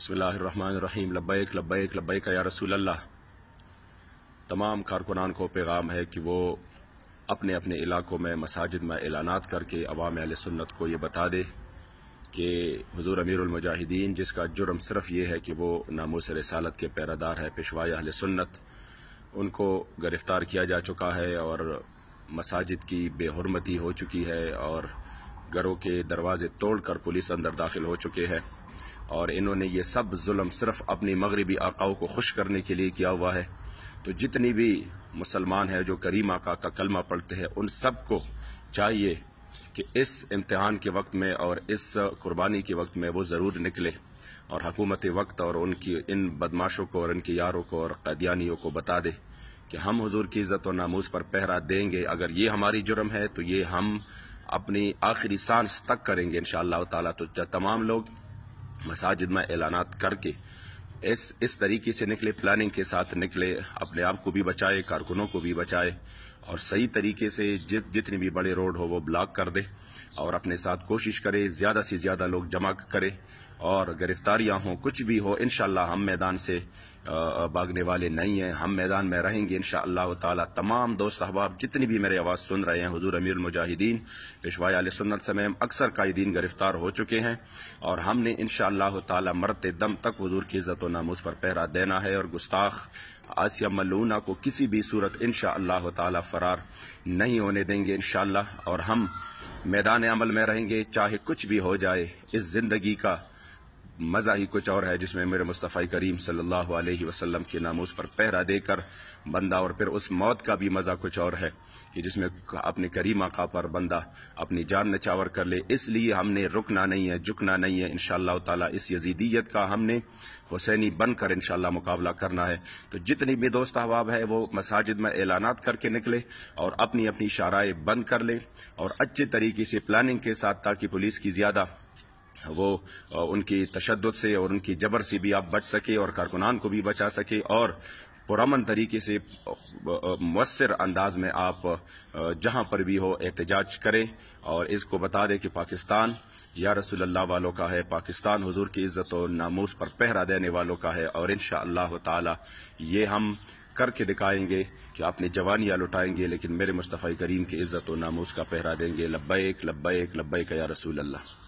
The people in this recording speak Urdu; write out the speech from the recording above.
بسم اللہ الرحمن الرحیم لبیک لبیک یا رسول اللہ تمام کارکنان کو پیغام ہے کہ وہ اپنے اپنے علاقوں میں مساجد میں اعلانات کر کے عوام اہل سنت کو یہ بتا دے کہ حضور امیر المجاہدین جس کا جرم صرف یہ ہے کہ وہ ناموس رسالت کے کے پیرادار ہے پیشوائے اہل سنت ان کو گرفتار کیا جا چکا ہے اور مساجد کی بے حرمتی ہو چکی ہے اور گھروں کے دروازے توڑ کر پولیس اندر داخل ہو چکے ہیں اور انہوں نے یہ سب ظلم صرف اپنی مغربی آقاؤں کو خوش کرنے کے لیے کیا ہوا ہے تو جتنی بھی مسلمان ہیں جو کریم آقا کا کلمہ پڑھتے ہیں ان سب کو چاہیے کہ اس امتحان کے وقت میں اور اس قربانی کے وقت میں وہ ضرور نکلے اور حکومت وقت اور ان کی ان بدماشوں کو اور ان کے یاروں کو اور قیدیانیوں کو بتا دے کہ ہم حضور کی عزت و ناموز پر پہرا دیں گے اگر یہ ہماری جرم ہے تو یہ ہم اپنی آخری سانس تک کریں گے انشاءاللہ تعالیٰ تو تمام لوگ مساجد میں اعلانات کر کے اس اس طریقے سے نکلے پلاننگ کے ساتھ نکلے اپنے آپ کو بھی بچائے کارکنوں کو بھی بچائے اور صحیح طریقے سے جت جتنے بھی بڑے روڈ ہو وہ بلاک کر دے اور اپنے ساتھ کوشش کرے زیادہ سے زیادہ لوگ جمع کرے اور گرفتاریاں ہوں کچھ بھی ہو انشاءاللہ ہم میدان سے بھاگنے والے نہیں ہیں ہم میدان میں رہیں گے انشاءاللہ شاء اللہ تمام دوست احباب جتنی بھی میرے آواز سن رہے ہیں حضور امیر المجاہدین پیشوائے علیہ سنت سمیم اکثر قائدین گرفتار ہو چکے ہیں اور ہم نے انشاءاللہ شاء اللہ مرت دم تک حضور کی عزت و ناموس پر پہرا دینا ہے اور گستاخ آسیہ ملونہ کو کسی بھی صورت انشاءاللہ شاء اللہ فرار نہیں ہونے دیں گے انشاءاللہ اور ہم میدان عمل میں رہیں گے چاہے کچھ بھی ہو جائے اس زندگی کا مزہ ہی کچھ اور ہے جس میں میرے مصطفی کریم صلی اللہ علیہ وسلم کے ناموس پر پہرا دے کر بندہ اور پھر اس موت کا بھی مزہ کچھ اور ہے کہ جس میں اپنے کریم آقا پر بندہ اپنی جان نچاور کر لے اس لیے ہم نے رکنا نہیں ہے جھکنا نہیں ہے انشاءاللہ اللہ تعالی اس یزیدیت کا ہم نے حسینی بن کر انشاءاللہ مقابلہ کرنا ہے تو جتنی بھی دوست احباب ہے وہ مساجد میں اعلانات کر کے نکلے اور اپنی اپنی شارائے بند کر لے اور اچھے طریقے سے پلاننگ کے ساتھ تاکہ پولیس کی زیادہ وہ ان کی تشدد سے اور ان کی جبر سے بھی آپ بچ سکے اور کارکنان کو بھی بچا سکے اور پرامن طریقے سے مؤثر انداز میں آپ جہاں پر بھی ہو احتجاج کریں اور اس کو بتا دیں کہ پاکستان یا رسول اللہ والوں کا ہے پاکستان حضور کی عزت و ناموس پر پہرا دینے والوں کا ہے اور انشاءاللہ تعالی اللہ یہ ہم کر کے دکھائیں گے کہ آپ نے لٹائیں گے لیکن میرے مصطفی کریم کی عزت و ناموس کا پہرا دیں گے لبیک لبیک لبیک یا رسول اللہ